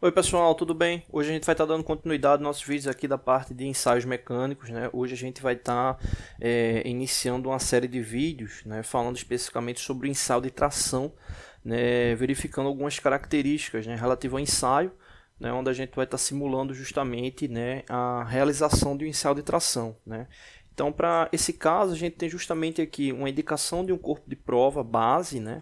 Oi pessoal, tudo bem? Hoje a gente vai estar tá dando continuidade aos nossos vídeos aqui da parte de ensaios mecânicos, né? Hoje a gente vai estar tá, é, iniciando uma série de vídeos, né? Falando especificamente sobre o ensaio de tração, né? Verificando algumas características, né? Relativo ao ensaio, né? Onde a gente vai estar tá simulando justamente, né? A realização de um ensaio de tração, né? Então, para esse caso, a gente tem justamente aqui uma indicação de um corpo de prova base, né?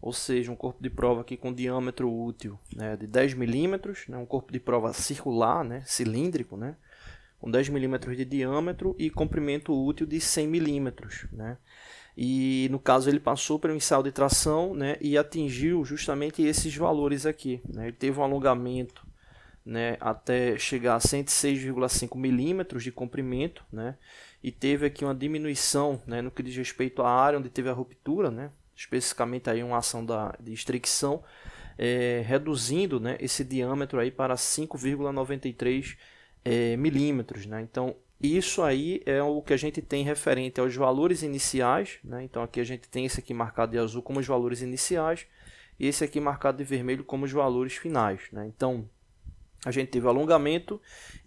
ou seja, um corpo de prova aqui com diâmetro útil né, de 10 milímetros, né, um corpo de prova circular, né, cilíndrico, né, com 10 milímetros de diâmetro e comprimento útil de 100 milímetros. Né. E no caso ele passou pelo ensaio de tração né, e atingiu justamente esses valores aqui. Né, ele teve um alongamento né, até chegar a 106,5 milímetros de comprimento né, e teve aqui uma diminuição né, no que diz respeito à área onde teve a ruptura, né, especificamente aí uma ação da, de estricção, é, reduzindo né, esse diâmetro aí para 5,93 é, milímetros. Né? Então, isso aí é o que a gente tem referente aos valores iniciais. Né? Então, aqui a gente tem esse aqui marcado de azul como os valores iniciais e esse aqui marcado de vermelho como os valores finais. Né? Então, a gente teve alongamento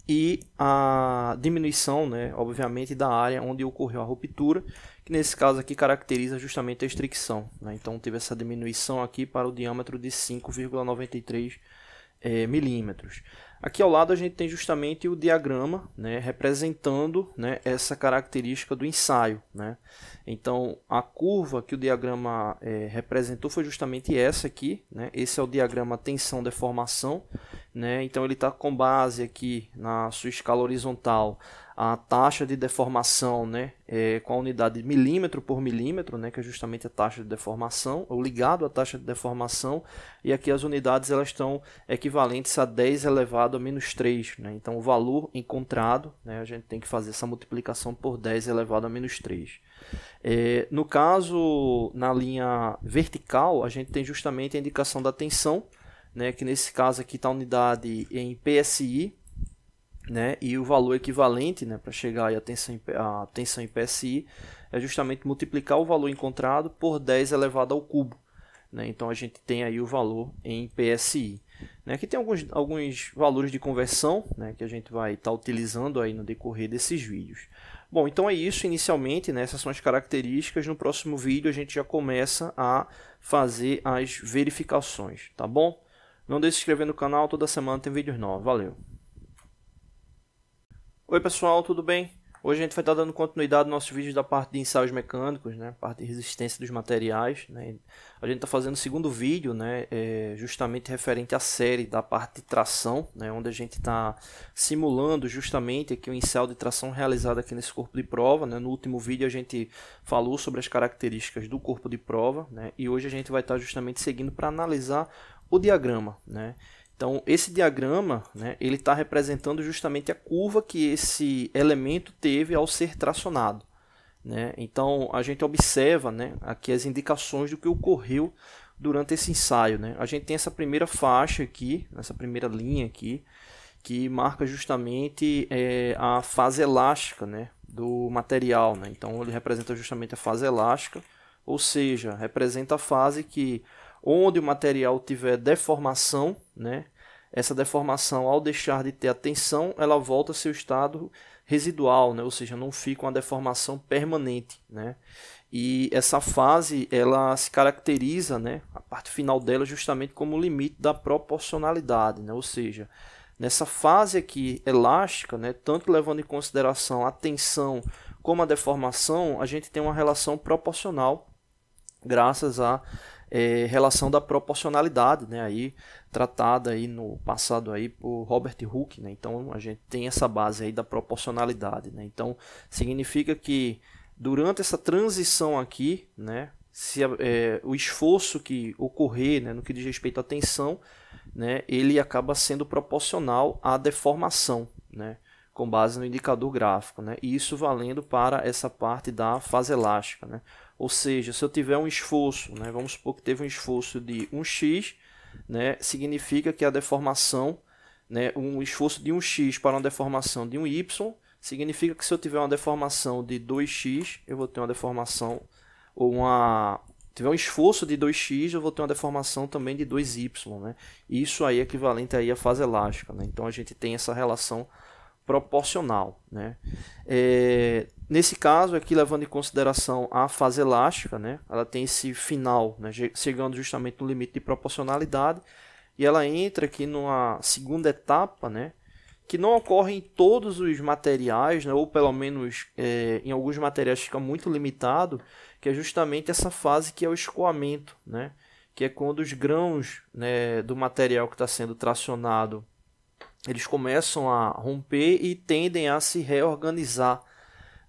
e a diminuição, né, obviamente, da área onde ocorreu a ruptura, que nesse caso aqui caracteriza justamente a estricção. Né? Então teve essa diminuição aqui para o diâmetro de 5,93 é, eh, milímetros. Aqui ao lado a gente tem justamente o diagrama né, representando né, essa característica do ensaio. Né? Então a curva que o diagrama é, representou foi justamente essa aqui. Né? Esse é o diagrama tensão-deformação. Né? Então ele está com base aqui na sua escala horizontal a taxa de deformação né, é, com a unidade milímetro por milímetro, né, que é justamente a taxa de deformação, ou ligado à taxa de deformação, e aqui as unidades elas estão equivalentes a 10 elevado a menos 3. Né, então, o valor encontrado, né, a gente tem que fazer essa multiplicação por 10 elevado a menos 3. É, no caso, na linha vertical, a gente tem justamente a indicação da tensão, né, que nesse caso aqui está a unidade em PSI, né? E o valor equivalente, né, para chegar aí à tensão, em, tensão em PSI é justamente multiplicar o valor encontrado por 10 elevado ao cubo. Né? Então a gente tem aí o valor em PSI. Né? Aqui tem alguns, alguns valores de conversão né, que a gente vai estar tá utilizando aí no decorrer desses vídeos. Bom, então é isso inicialmente, né? essas são as características. No próximo vídeo a gente já começa a fazer as verificações, tá bom? Não deixe de se inscrever no canal, toda semana tem vídeos novos. Valeu! Oi pessoal, tudo bem? Hoje a gente vai estar dando continuidade ao nosso vídeo da parte de ensaios mecânicos, né? parte de resistência dos materiais. Né? A gente está fazendo o segundo vídeo, né? É justamente referente à série da parte de tração, né? onde a gente está simulando justamente aqui o ensaio de tração realizado aqui nesse corpo de prova. Né? No último vídeo a gente falou sobre as características do corpo de prova né? e hoje a gente vai estar justamente seguindo para analisar o diagrama. Né? Então, esse diagrama, né, ele está representando justamente a curva que esse elemento teve ao ser tracionado. Né? Então, a gente observa né, aqui as indicações do que ocorreu durante esse ensaio. Né? A gente tem essa primeira faixa aqui, essa primeira linha aqui, que marca justamente é, a fase elástica né, do material. Né? Então, ele representa justamente a fase elástica, ou seja, representa a fase que onde o material tiver deformação, né, essa deformação, ao deixar de ter a tensão, ela volta ao seu estado residual, né, ou seja, não fica uma deformação permanente. Né. E essa fase ela se caracteriza, né, a parte final dela, justamente como o limite da proporcionalidade, né, ou seja, nessa fase aqui elástica, né, tanto levando em consideração a tensão como a deformação, a gente tem uma relação proporcional graças a é, relação da proporcionalidade, né, aí tratada aí no passado aí por Robert Hooke, né? Então a gente tem essa base aí da proporcionalidade, né? Então significa que durante essa transição aqui, né, se é, o esforço que ocorrer, né, no que diz respeito à tensão, né, ele acaba sendo proporcional à deformação, né? com base no indicador gráfico, né? E isso valendo para essa parte da fase elástica, né? Ou seja, se eu tiver um esforço, né, vamos supor que teve um esforço de 1x, né, significa que a deformação, né, um esforço de 1x para uma deformação de 1y, significa que se eu tiver uma deformação de 2x, eu vou ter uma deformação, ou uma, tiver um esforço de 2x, eu vou ter uma deformação também de 2y. Né? Isso aí é equivalente aí à fase elástica. Né? Então a gente tem essa relação proporcional. Né? É, Nesse caso aqui, levando em consideração a fase elástica, né, ela tem esse final, né, chegando justamente no limite de proporcionalidade, e ela entra aqui numa segunda etapa, né, que não ocorre em todos os materiais, né, ou pelo menos é, em alguns materiais fica muito limitado, que é justamente essa fase que é o escoamento, né, que é quando os grãos né, do material que está sendo tracionado eles começam a romper e tendem a se reorganizar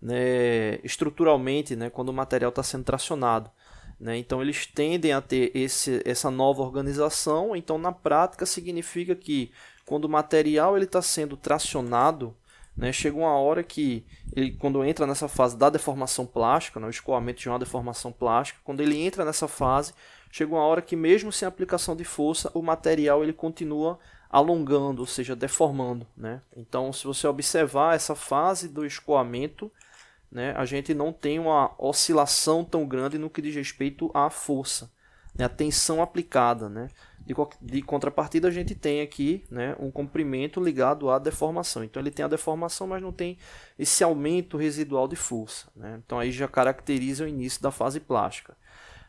né, estruturalmente né, quando o material está sendo tracionado. Né? Então eles tendem a ter esse, essa nova organização. Então na prática significa que quando o material está sendo tracionado, né, chega uma hora que ele, quando entra nessa fase da deformação plástica, né, o escoamento de uma deformação plástica, quando ele entra nessa fase, chega uma hora que mesmo sem aplicação de força, o material ele continua alongando, ou seja, deformando. Né? Então, se você observar essa fase do escoamento, né, a gente não tem uma oscilação tão grande no que diz respeito à força, né, à tensão aplicada. Né. De, de contrapartida, a gente tem aqui né, um comprimento ligado à deformação. Então, ele tem a deformação, mas não tem esse aumento residual de força. Né. Então, aí já caracteriza o início da fase plástica.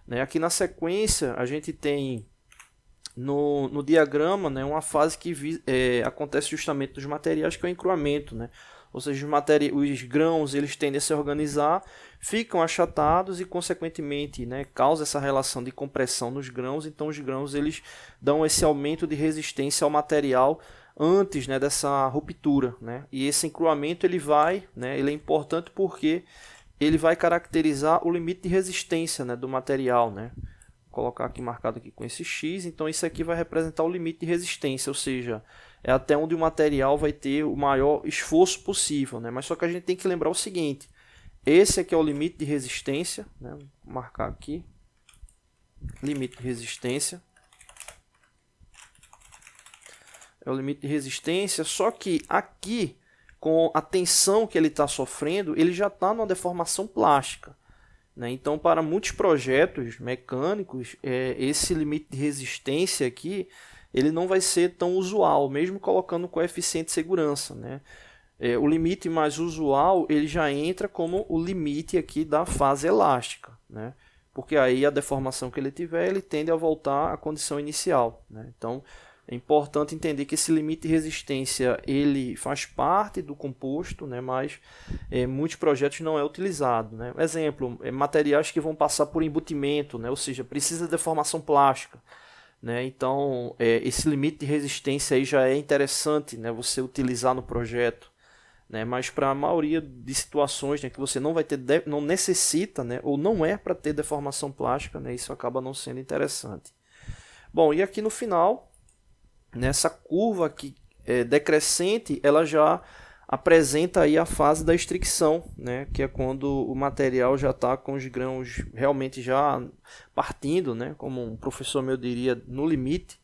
Né. Aqui na sequência, a gente tem no, no diagrama né, uma fase que vi, é, acontece justamente nos materiais, que é o encruamento. Né ou seja, os, materi os grãos eles tendem a se organizar, ficam achatados e, consequentemente, né, causa essa relação de compressão nos grãos. Então, os grãos eles dão esse aumento de resistência ao material antes né, dessa ruptura. Né? E esse encruamento ele vai, né, ele é importante porque ele vai caracterizar o limite de resistência né, do material. Né? Vou colocar aqui marcado aqui com esse x. Então, isso aqui vai representar o limite de resistência, ou seja, é até onde o material vai ter o maior esforço possível, né? Mas só que a gente tem que lembrar o seguinte: esse aqui é o limite de resistência, né? Vou marcar aqui, limite de resistência. É o limite de resistência, só que aqui, com a tensão que ele está sofrendo, ele já está numa deformação plástica. Né? Então, para muitos projetos mecânicos, é, esse limite de resistência aqui ele não vai ser tão usual, mesmo colocando o coeficiente de segurança, né? É, o limite mais usual ele já entra como o limite aqui da fase elástica, né? porque aí a deformação que ele tiver ele tende a voltar à condição inicial. Né? Então é importante entender que esse limite de resistência ele faz parte do composto, né? mas é, muitos projetos não é utilizado. Né? Exemplo, é, materiais que vão passar por embutimento, né? ou seja, precisa de deformação plástica. Né? Então, é, esse limite de resistência aí já é interessante né? você utilizar no projeto. Né? Mas para a maioria de situações né, que você não vai ter, não necessita, né, ou não é para ter deformação plástica, né, isso acaba não sendo interessante. Bom, e aqui no final, nessa curva aqui é, decrescente, ela já apresenta aí a fase da estricção, né, que é quando o material já está com os grãos realmente já partindo, né, como um professor meu diria, no limite,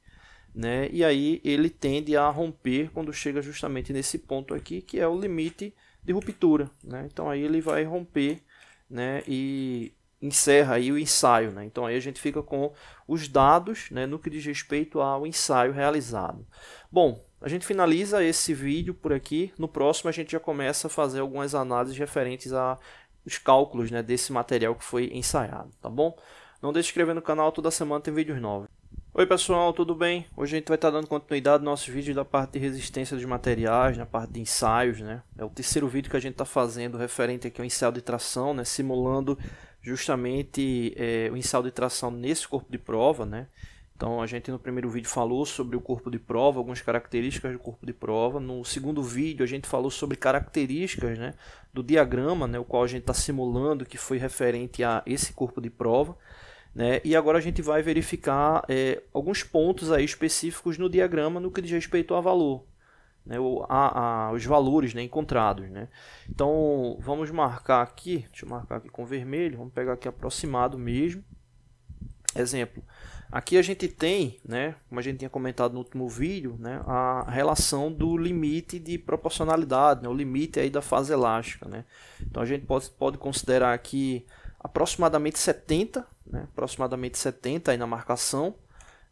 né, e aí ele tende a romper quando chega justamente nesse ponto aqui, que é o limite de ruptura, né, então aí ele vai romper, né, e encerra aí o ensaio, né, então aí a gente fica com os dados, né, no que diz respeito ao ensaio realizado. Bom, a gente finaliza esse vídeo por aqui. No próximo a gente já começa a fazer algumas análises referentes a os cálculos né, desse material que foi ensaiado, tá bom? Não deixe de se inscrever no canal, toda semana tem vídeos novos. Oi pessoal, tudo bem? Hoje a gente vai estar tá dando continuidade aos nossos vídeos da parte de resistência dos materiais, na parte de ensaios, né? É o terceiro vídeo que a gente está fazendo referente aqui ao ensaio de tração, né? Simulando justamente é, o ensaio de tração nesse corpo de prova, né? Então a gente no primeiro vídeo falou sobre o corpo de prova, algumas características do corpo de prova. No segundo vídeo a gente falou sobre características né, do diagrama, né, o qual a gente está simulando, que foi referente a esse corpo de prova. Né? E agora a gente vai verificar é, alguns pontos aí específicos no diagrama no que diz respeito a valor, né? o, a, a, os valores né? encontrados. Né? Então vamos marcar aqui, deixa eu marcar aqui com vermelho, vamos pegar aqui aproximado mesmo. Exemplo, Aqui a gente tem, né, como a gente tinha comentado no último vídeo, né, a relação do limite de proporcionalidade, né, o limite aí da fase elástica. Né. Então a gente pode, pode considerar aqui aproximadamente 70, né, aproximadamente 70 aí na marcação,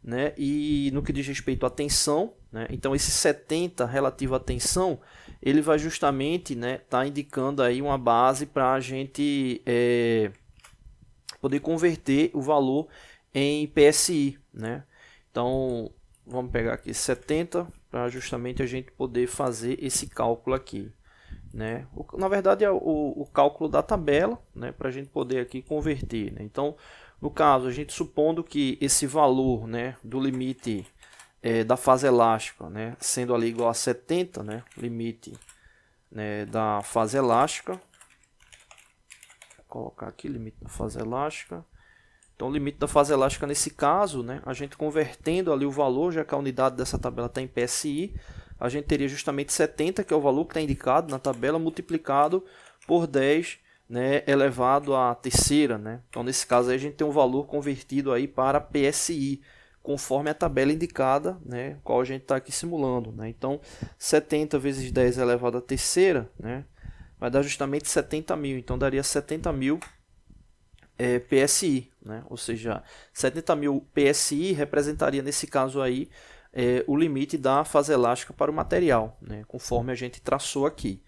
né, e no que diz respeito à tensão, né, então esse 70 relativo à tensão, ele vai justamente estar né, tá indicando aí uma base para a gente é, poder converter o valor em PSI, né? Então, vamos pegar aqui 70 para justamente a gente poder fazer esse cálculo aqui, né? O, na verdade é o, o, cálculo da tabela, né? Para a gente poder aqui converter, né? Então, no caso, a gente supondo que esse valor, né? Do limite é, da fase elástica, né? Sendo ali igual a 70, né? Limite né, da fase elástica. Vou colocar aqui limite da fase elástica então, o limite da fase elástica nesse caso, né, a gente convertendo ali o valor, já que a unidade dessa tabela está em PSI, a gente teria justamente 70, que é o valor que está indicado na tabela, multiplicado por 10 né, elevado à terceira. Né? Então, nesse caso, aí, a gente tem um valor convertido aí para PSI, conforme a tabela indicada, né, qual a gente está aqui simulando. Né? Então, 70 vezes 10 elevado à terceira né, vai dar justamente 70 mil. Então, daria 70 mil é, PSI, né? ou seja, 70 mil PSI representaria nesse caso aí é, o limite da fase elástica para o material, né? conforme a gente traçou aqui.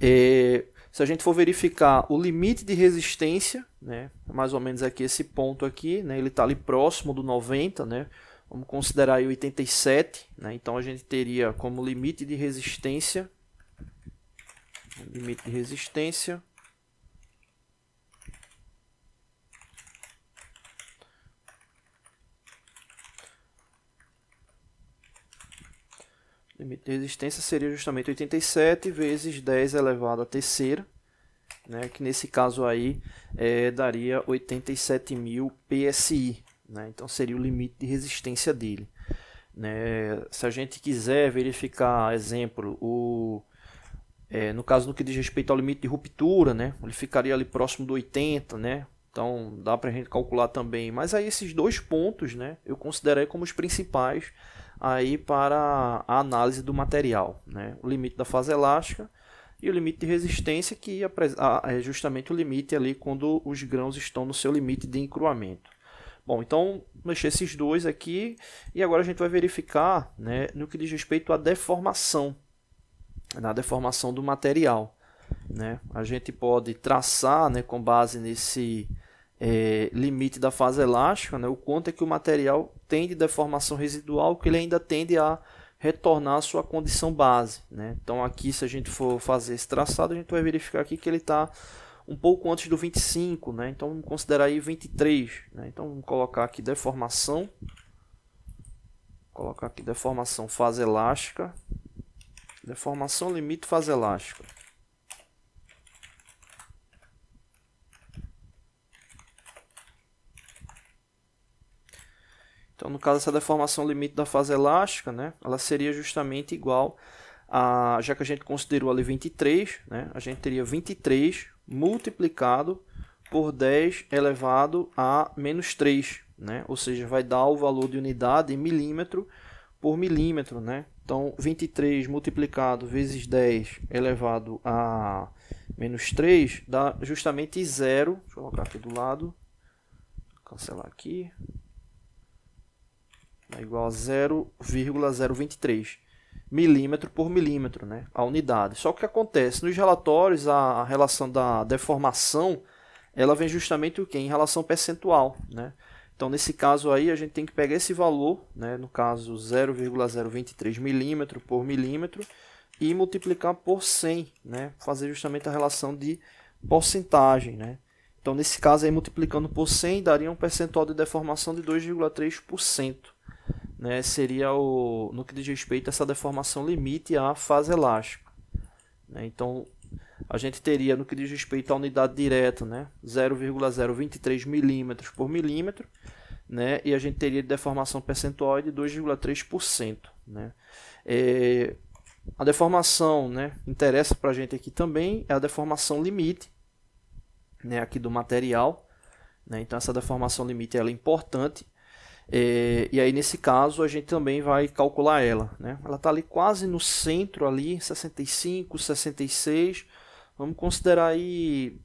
É, se a gente for verificar o limite de resistência, né? mais ou menos aqui esse ponto aqui, né? ele está ali próximo do 90, né? vamos considerar aí 87, né? então a gente teria como limite de resistência limite de resistência limite de resistência seria justamente 87 vezes 10 elevado à terceira, né, que nesse caso aí é, daria 87.000 PSI, né, então seria o limite de resistência dele. Né, se a gente quiser verificar, exemplo, o, é, no caso no que diz respeito ao limite de ruptura, né, ele ficaria ali próximo do 80, né, então dá para a gente calcular também, mas aí esses dois pontos né, eu considerei como os principais aí para a análise do material, né? O limite da fase elástica e o limite de resistência que é justamente o limite ali quando os grãos estão no seu limite de encruamento. Bom, então mexer esses dois aqui e agora a gente vai verificar, né, no que diz respeito à deformação, na deformação do material, né? A gente pode traçar, né, com base nesse é, limite da fase elástica, né, o quanto é que o material tem de deformação residual, que ele ainda tende a retornar à sua condição base. Né? Então aqui, se a gente for fazer esse traçado, a gente vai verificar aqui que ele está um pouco antes do 25, né? então vamos considerar aí 23. Né? Então vamos colocar aqui deformação, colocar aqui deformação fase elástica, deformação limite fase elástica. Então, no caso, essa deformação limite da fase elástica, né, ela seria justamente igual a, já que a gente considerou ali 23, né, a gente teria 23 multiplicado por 10 elevado a menos 3, né, ou seja, vai dar o valor de unidade em milímetro por milímetro, né. Então, 23 multiplicado vezes 10 elevado a menos 3 dá justamente zero. Deixa eu colocar aqui do lado, cancelar aqui, é igual a 0,023 milímetro por milímetro, né, a unidade. Só que o que acontece nos relatórios a, a relação da deformação ela vem justamente o que em relação percentual, né? Então nesse caso aí a gente tem que pegar esse valor, né, no caso 0,023 milímetro por milímetro e multiplicar por 100, né, fazer justamente a relação de porcentagem, né? Então, nesse caso, aí, multiplicando por 100, daria um percentual de deformação de 2,3% né, seria o, no que diz respeito a essa deformação limite à fase elástica. Né? Então, a gente teria, no que diz respeito à unidade direta, né, 0,023 milímetros por milímetro, né, e a gente teria de deformação percentual de 2,3%. Né? É, a deformação né, interessa para a gente aqui também é a deformação limite né, aqui do material. Né? Então, essa deformação limite ela é importante é, e aí nesse caso a gente também vai calcular ela, né? Ela está ali quase no centro ali, 65, 66. Vamos considerar aí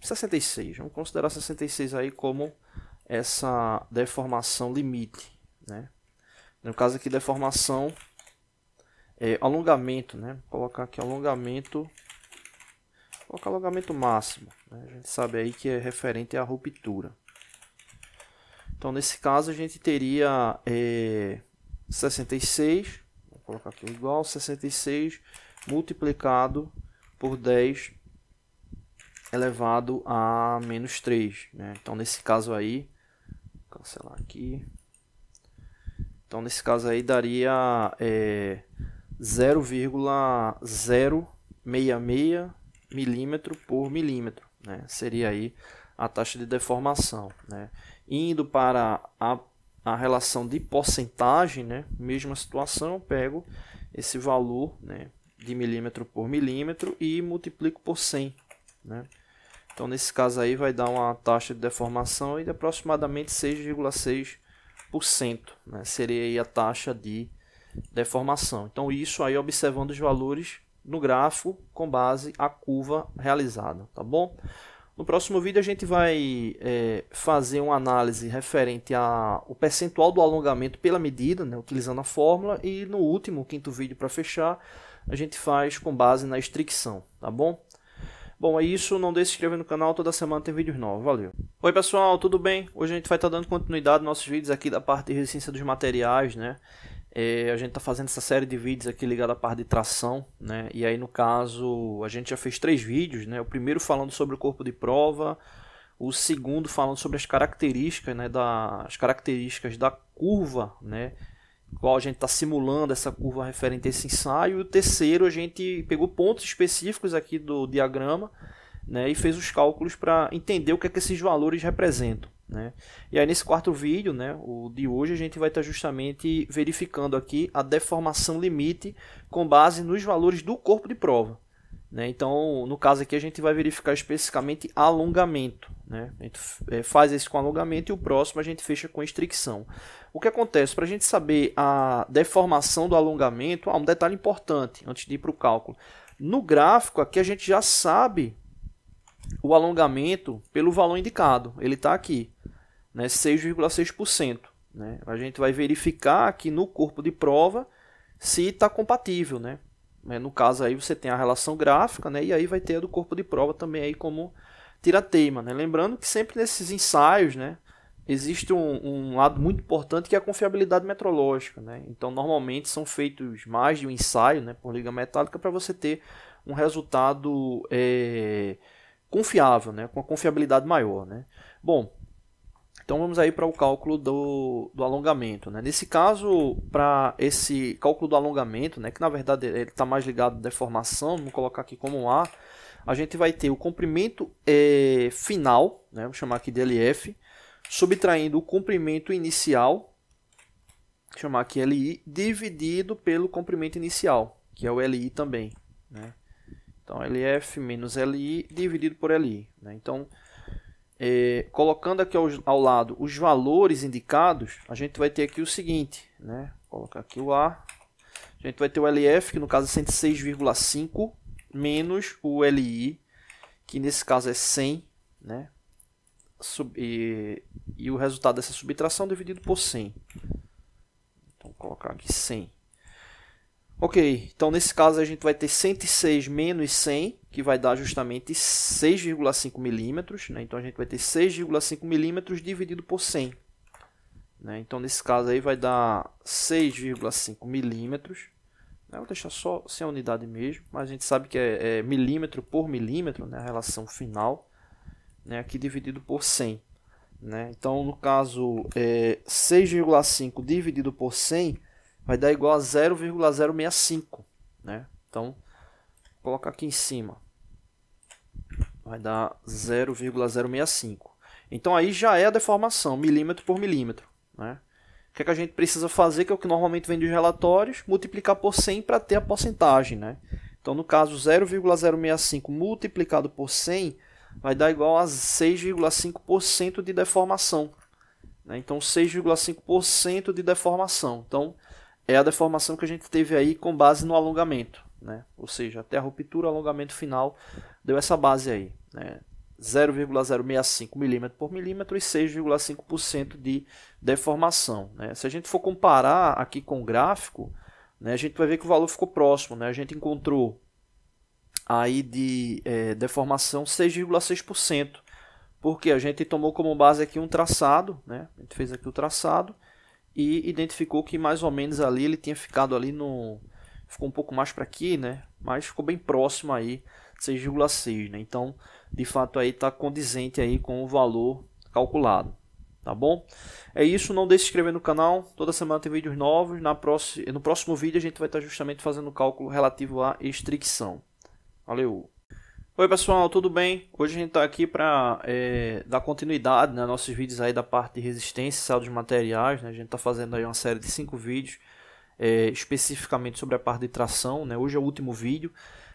66. Vamos considerar 66 aí como essa deformação limite, né? No caso aqui deformação é, alongamento, né? Vou colocar aqui alongamento, vou colocar alongamento máximo. Né? A gente sabe aí que é referente à ruptura. Então, nesse caso, a gente teria é, 66, vou colocar aqui igual, 66 multiplicado por 10 elevado a menos 3. Né? Então, nesse caso aí, cancelar aqui. Então, nesse caso aí, daria é, 0,066 milímetro por milímetro. Né? Seria aí a taxa de deformação. Né? Indo para a, a relação de porcentagem, né? mesma situação, eu pego esse valor né? de milímetro por milímetro e multiplico por 100. Né? Então, nesse caso aí, vai dar uma taxa de deformação de aproximadamente 6,6%. Né? Seria a taxa de deformação. Então, isso aí observando os valores no gráfico com base à curva realizada, tá bom? No próximo vídeo a gente vai é, fazer uma análise referente ao percentual do alongamento pela medida, né, utilizando a fórmula, e no último, quinto vídeo para fechar, a gente faz com base na estricção, tá bom? Bom, é isso. Não deixe de se inscrever no canal. Toda semana tem vídeos novos. Valeu. Oi, pessoal. Tudo bem? Hoje a gente vai estar tá dando continuidade aos nossos vídeos aqui da parte de resistência dos materiais, né? É, a gente está fazendo essa série de vídeos aqui ligada à parte de tração, né? E aí, no caso, a gente já fez três vídeos, né? O primeiro falando sobre o corpo de prova, o segundo falando sobre as características, né? Da, as características da curva, né? Qual a gente está simulando essa curva referente a esse ensaio. E o terceiro, a gente pegou pontos específicos aqui do diagrama, né? E fez os cálculos para entender o que é que esses valores representam. Né? E aí nesse quarto vídeo, né, o de hoje, a gente vai estar tá justamente verificando aqui a deformação limite com base nos valores do corpo de prova. Né? Então, no caso aqui, a gente vai verificar especificamente alongamento. Né? A gente é, faz esse com alongamento e o próximo a gente fecha com estricção. O que acontece? Para a gente saber a deformação do alongamento, Há ah, um detalhe importante antes de ir para o cálculo. No gráfico aqui, a gente já sabe o alongamento pelo valor indicado. Ele está aqui. 6,6%. Né, né? A gente vai verificar aqui no corpo de prova se está compatível. Né? né? No caso aí você tem a relação gráfica né, e aí vai ter a do corpo de prova também aí como tirateima. Né? Lembrando que sempre nesses ensaios né, existe um, um lado muito importante que é a confiabilidade metrológica. Né? Então normalmente são feitos mais de um ensaio né, por liga metálica para você ter um resultado é, confiável, né, com a confiabilidade maior. Né? Bom, então vamos aí para o cálculo do, do alongamento. Né? Nesse caso, para esse cálculo do alongamento, né, que na verdade ele está mais ligado à deformação, vamos colocar aqui como A, a gente vai ter o comprimento é, final, né, vamos chamar aqui de LF, subtraindo o comprimento inicial, chamar aqui LI, dividido pelo comprimento inicial, que é o LI também. Né? Então, LF menos LI dividido por LI. Né? Então, é, colocando aqui ao, ao, lado os valores indicados, a gente vai ter aqui o seguinte, né? Vou colocar aqui o A, a gente vai ter o LF, que no caso é 106,5, menos o LI, que nesse caso é 100, né? Sub, e, e o resultado dessa subtração é dividido por 100. Então, vou colocar aqui 100. Ok, então nesse caso a gente vai ter 106 menos 100, que vai dar justamente 6,5 milímetros. Né? Então a gente vai ter 6,5 milímetros dividido por 100. Né? Então nesse caso aí vai dar 6,5 milímetros. Né? Vou deixar só sem a unidade mesmo, mas a gente sabe que é, é milímetro por milímetro, né? a relação final, né? aqui dividido por 100. Né? Então no caso é 6,5 dividido por 100 vai dar igual a 0,065, né? Então, colocar aqui em cima. Vai dar 0,065. Então aí já é a deformação, milímetro por milímetro, né? O que, é que a gente precisa fazer, que é o que normalmente vem dos relatórios, multiplicar por 100 para ter a porcentagem, né? Então, no caso, 0,065 multiplicado por 100 vai dar igual a 6,5% de deformação. Né? Então, 6,5% de deformação. Então, é a deformação que a gente teve aí com base no alongamento, né? Ou seja, até a ruptura, alongamento final deu essa base aí, né? 0,065 milímetro por milímetro e 6,5% de deformação. Né? Se a gente for comparar aqui com o gráfico, né, a gente vai ver que o valor ficou próximo. Né? A gente encontrou aí de é, deformação 6,6%, porque a gente tomou como base aqui um traçado, né? a gente fez aqui o traçado, e identificou que mais ou menos ali ele tinha ficado ali no ficou um pouco mais para aqui, né? Mas ficou bem próximo aí 6,6, né? Então, de fato aí tá condizente aí com o valor calculado. Tá bom? É isso, não deixe de se inscrever no canal. Toda semana tem vídeos novos. Na próxima, no próximo vídeo a gente vai estar justamente fazendo o cálculo relativo à estricção. Valeu! Oi pessoal, tudo bem? Hoje a gente está aqui para é, dar continuidade nos né, nossos vídeos aí da parte de resistência e de materiais. Né? A gente está fazendo aí uma série de cinco vídeos é, especificamente sobre a parte de tração. Né? Hoje é o último vídeo.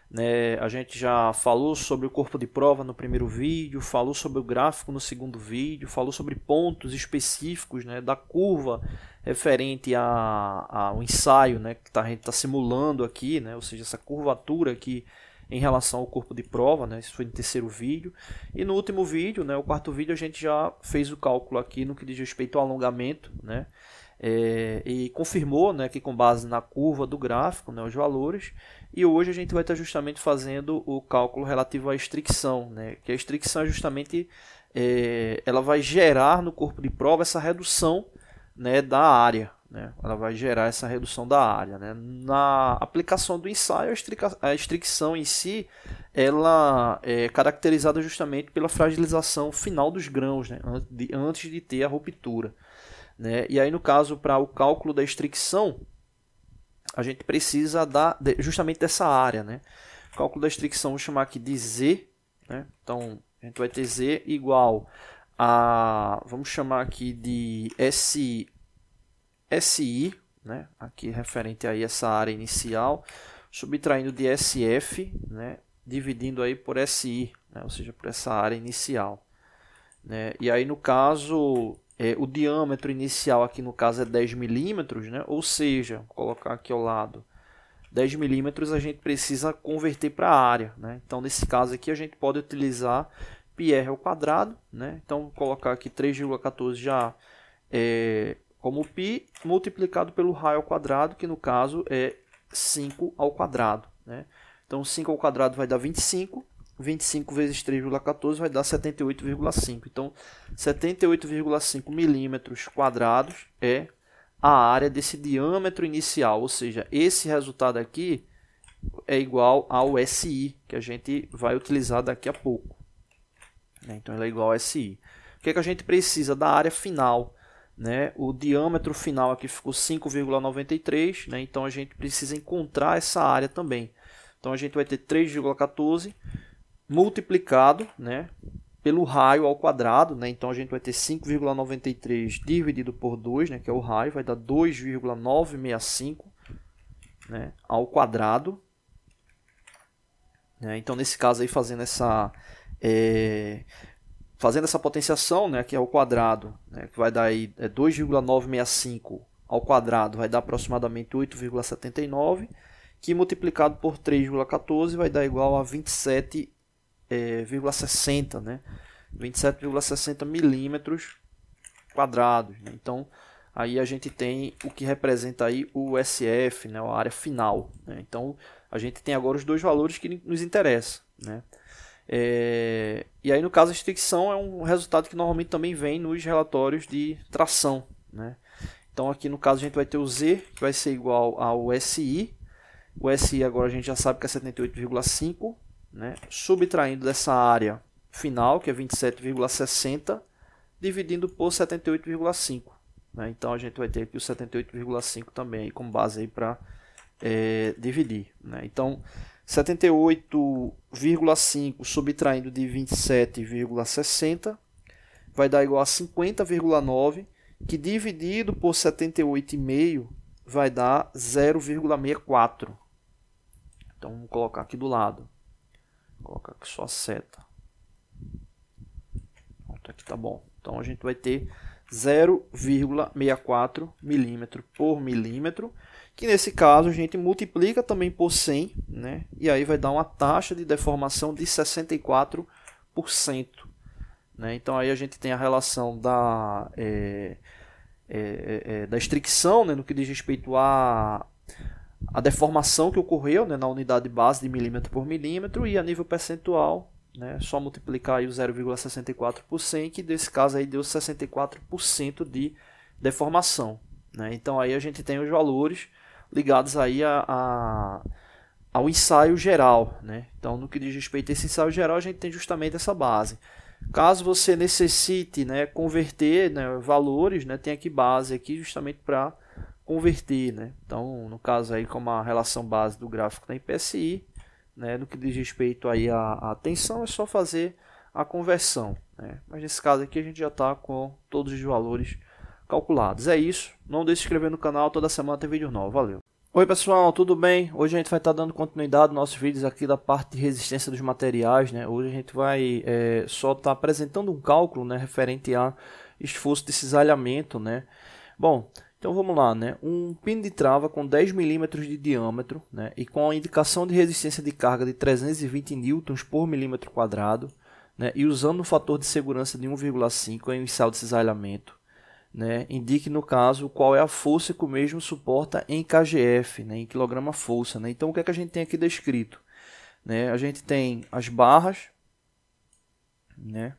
Né? A gente já falou sobre o corpo de prova no primeiro vídeo, falou sobre o gráfico no segundo vídeo, falou sobre pontos específicos né, da curva referente ao ensaio né, que tá, a gente está simulando aqui, né? ou seja, essa curvatura aqui em relação ao corpo de prova, né? Isso foi no terceiro vídeo. E no último vídeo, né, o quarto vídeo, a gente já fez o cálculo aqui no que diz respeito ao alongamento, né? É, e confirmou né, que com base na curva do gráfico, né, os valores, e hoje a gente vai estar justamente fazendo o cálculo relativo à estricção, né, que a estricção é justamente, é, ela vai gerar no corpo de prova essa redução né, da área, né? Ela vai gerar essa redução da área. Né? Na aplicação do ensaio, a, estricção em si ela é caracterizada justamente pela fragilização final dos grãos, né? antes de ter a ruptura. Né? E aí, no caso, para o cálculo da estricção, a gente precisa dar justamente dessa área. Né? O cálculo da estricção, vou chamar aqui de Z. Né? Então, a gente vai ter Z igual a, vamos chamar aqui de S SI, né, aqui referente a essa área inicial, subtraindo de SF, né, dividindo aí por SI, né, ou seja, por essa área inicial. Né? E aí, no caso, é, o diâmetro inicial aqui no caso é 10 milímetros, né? ou seja, vou colocar aqui ao lado, 10 milímetros a gente precisa converter para a área. Né? Então, nesse caso aqui, a gente pode utilizar πr ao quadrado. Né? Então, vou colocar aqui 3,14 já é, como π multiplicado pelo raio ao quadrado, que no caso é 5 ao quadrado. Né? Então 5 ao quadrado vai dar 25, 25 vezes 3,14 vai dar 78,5. Então 78,5 milímetros quadrados é a área desse diâmetro inicial, ou seja, esse resultado aqui é igual ao SI, que a gente vai utilizar daqui a pouco. Né? Então, ele é igual ao SI. O que, é que a gente precisa da área final? Né? O diâmetro final aqui ficou 5,93, né? então a gente precisa encontrar essa área também. Então a gente vai ter 3,14 multiplicado né, pelo raio ao quadrado, né? então a gente vai ter 5,93 dividido por 2, né, que é o raio, vai dar 2,965 né, ao quadrado. Né? Então nesse caso aí fazendo essa... É, fazendo essa potenciação, né, que é o quadrado, né, que vai dar aí 2,965 é ao quadrado, vai dar aproximadamente 8,79, que multiplicado por 3,14 vai dar igual a 27,60, é, eh, né, 27,60 milímetros quadrados. Né? Então, aí a gente tem o que representa aí o SF, né, a área final. Né? Então, a gente tem agora os dois valores que nos interessam, né? É, e aí, no caso, a extinção é um resultado que normalmente também vem nos relatórios de tração. Né? Então, aqui no caso, a gente vai ter o Z, que vai ser igual ao SI. O SI agora a gente já sabe que é 78,5. Né? Subtraindo dessa área final, que é 27,60, dividindo por 78,5. Né? Então, a gente vai ter aqui o 78,5 também aí como base para é, dividir. Né? Então, 78,5 subtraindo de 27,60 vai dar igual a 50,9, que dividido por 78,5 vai dar 0,64. Então vamos colocar aqui do lado. Vou colocar aqui só a seta. Pronto, aqui tá bom. Então a gente vai ter 0,64 milímetro por milímetro, que nesse caso a gente multiplica também por 100, né? e aí vai dar uma taxa de deformação de 64%. Né? Então aí a gente tem a relação da, é, é, é, é da estricção né? no que diz respeito à a, a deformação que ocorreu né? na unidade base de milímetro por milímetro e a nível percentual né? Só multiplicar aí o 0,64 por 100, que desse caso aí deu 64% de deformação. Né? Então aí a gente tem os valores ligados aí a, a, ao ensaio geral. Né? Então no que diz respeito a esse ensaio geral, a gente tem justamente essa base. Caso você necessite né, converter né, valores, né, tem aqui base aqui justamente para converter. Né? Então, no caso aí, como a relação base do gráfico da IPSI, né? No que diz respeito aí à, à tensão, é só fazer a conversão. Né? Mas nesse caso aqui a gente já está com todos os valores calculados. É isso. Não deixe de se inscrever no canal. Toda semana tem vídeo novo. Valeu. Oi pessoal, tudo bem? Hoje a gente vai estar tá dando continuidade aos nossos vídeos aqui da parte de resistência dos materiais, né? Hoje a gente vai é, só estar tá apresentando um cálculo, né, referente a esforço de cisalhamento, né? Bom, então vamos lá, né? Um pino de trava com 10 mm de diâmetro né? e com a indicação de resistência de carga de 320 newtons por milímetro quadrado né? e usando um fator de segurança de 1,5 em um sal de cisalhamento, né? indique no caso qual é a força que o mesmo suporta em kgf, né? em quilograma força. Né? Então o que, é que a gente tem aqui descrito? Né? A gente tem as barras, né?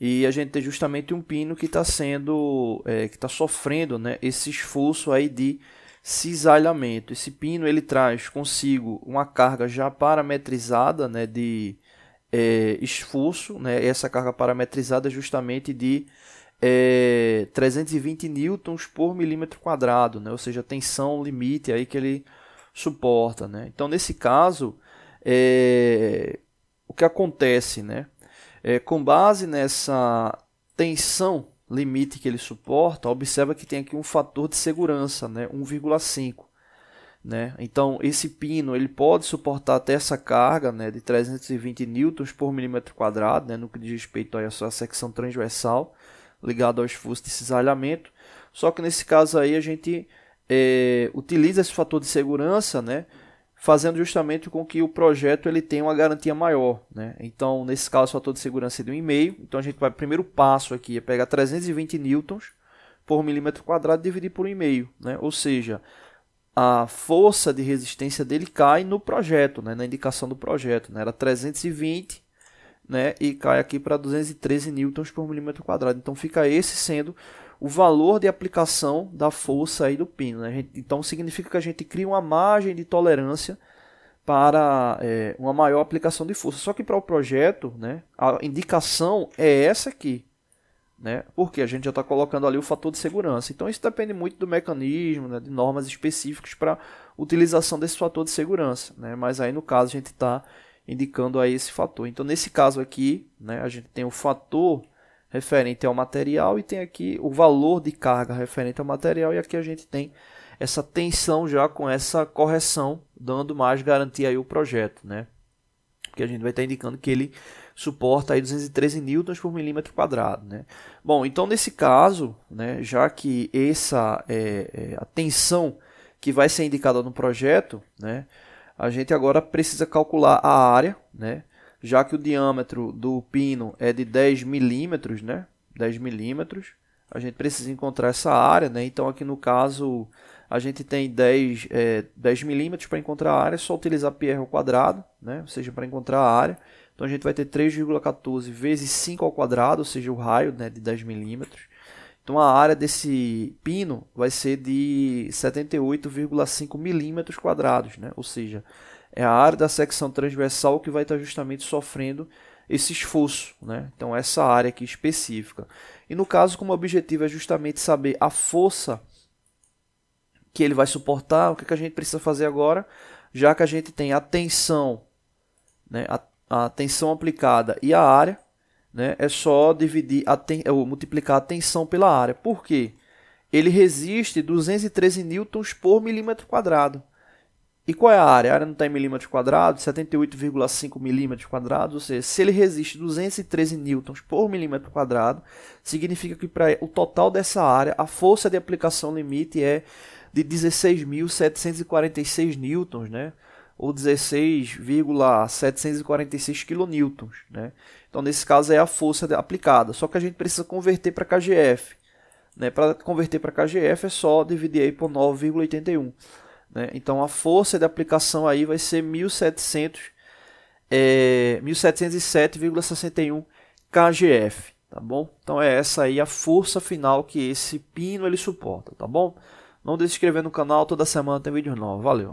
E a gente tem justamente um pino que está sendo, é, que está sofrendo né, esse esforço aí de cisalhamento. Esse pino ele traz consigo uma carga já parametrizada né, de é, esforço, né, essa carga parametrizada é justamente de é, 320 newtons por milímetro quadrado, né, ou seja, tensão limite aí que ele suporta. Né. Então, nesse caso, é, o que acontece, né? É, com base nessa tensão limite que ele suporta, observa que tem aqui um fator de segurança, né, 1,5. Né? Então, esse pino ele pode suportar até essa carga né, de 320 N por milímetro quadrado, né, no que diz respeito à sua secção transversal ligada ao esforço de cisalhamento. Só que nesse caso aí a gente é, utiliza esse fator de segurança né, fazendo justamente com que o projeto ele tenha uma garantia maior. Né? Então, nesse caso, o fator de segurança é de 1,5. Então, a gente vai, primeiro passo aqui é pegar 320 newtons por milímetro quadrado e dividir por 1,5. Né? Ou seja, a força de resistência dele cai no projeto, né? na indicação do projeto. Né? Era 320 né? e cai aqui para 213 newtons por milímetro quadrado. Então, fica esse sendo o valor de aplicação da força aí do pino. Né? Então significa que a gente cria uma margem de tolerância para é, uma maior aplicação de força. Só que para o projeto, né, a indicação é essa aqui, né? Porque a gente já está colocando ali o fator de segurança. Então isso depende muito do mecanismo, né, de normas específicas para utilização desse fator de segurança, né? Mas aí no caso a gente está indicando aí esse fator. Então nesse caso aqui, né, a gente tem o fator referente ao material e tem aqui o valor de carga referente ao material e aqui a gente tem essa tensão já com essa correção, dando mais garantia aí o projeto, né? Porque a gente vai estar indicando que ele suporta aí 213 newtons por milímetro quadrado, né? Bom, então nesse caso, né, já que essa é, é, a tensão que vai ser indicada no projeto, né, a gente agora precisa calcular a área, né, já que o diâmetro do pino é de 10 milímetros, né? 10 milímetros, a gente precisa encontrar essa área, né? Então aqui no caso a gente tem 10, é, 10 milímetros para encontrar a área, é só utilizar πr ao quadrado, né? ou seja, para encontrar a área. Então a gente vai ter 3,14 vezes 5 ao quadrado, ou seja, o raio né, de 10 milímetros. Então a área desse pino vai ser de 78,5 milímetros quadrados, né? ou seja, é a área da secção transversal que vai estar justamente sofrendo esse esforço, né? Então essa área aqui específica. E no caso, como objetivo é justamente saber a força que ele vai suportar, o que, que a gente precisa fazer agora, já que a gente tem a tensão, né? a, a tensão aplicada e a área, né? é só dividir a ten, ou multiplicar a tensão pela área. Por quê? Ele resiste 213 newtons por milímetro quadrado. E qual é a área? A área não está em milímetros quadrados, 78,5 milímetros quadrados, ou seja, se ele resiste 213 newtons por milímetro quadrado, significa que para o total dessa área, a força de aplicação limite é de 16.746 newtons, né? ou 16,746 kN. Né? Então, nesse caso, é a força aplicada. Só que a gente precisa converter para KGF. Né? Para converter para KGF, é só dividir aí por 9,81. Né? Então a força de aplicação aí vai ser 1700, é, 1707,61 kgf, tá bom? Então é essa aí a força final que esse pino ele suporta, tá bom? Não deixe de se inscrever no canal, toda semana tem vídeo novo. Valeu!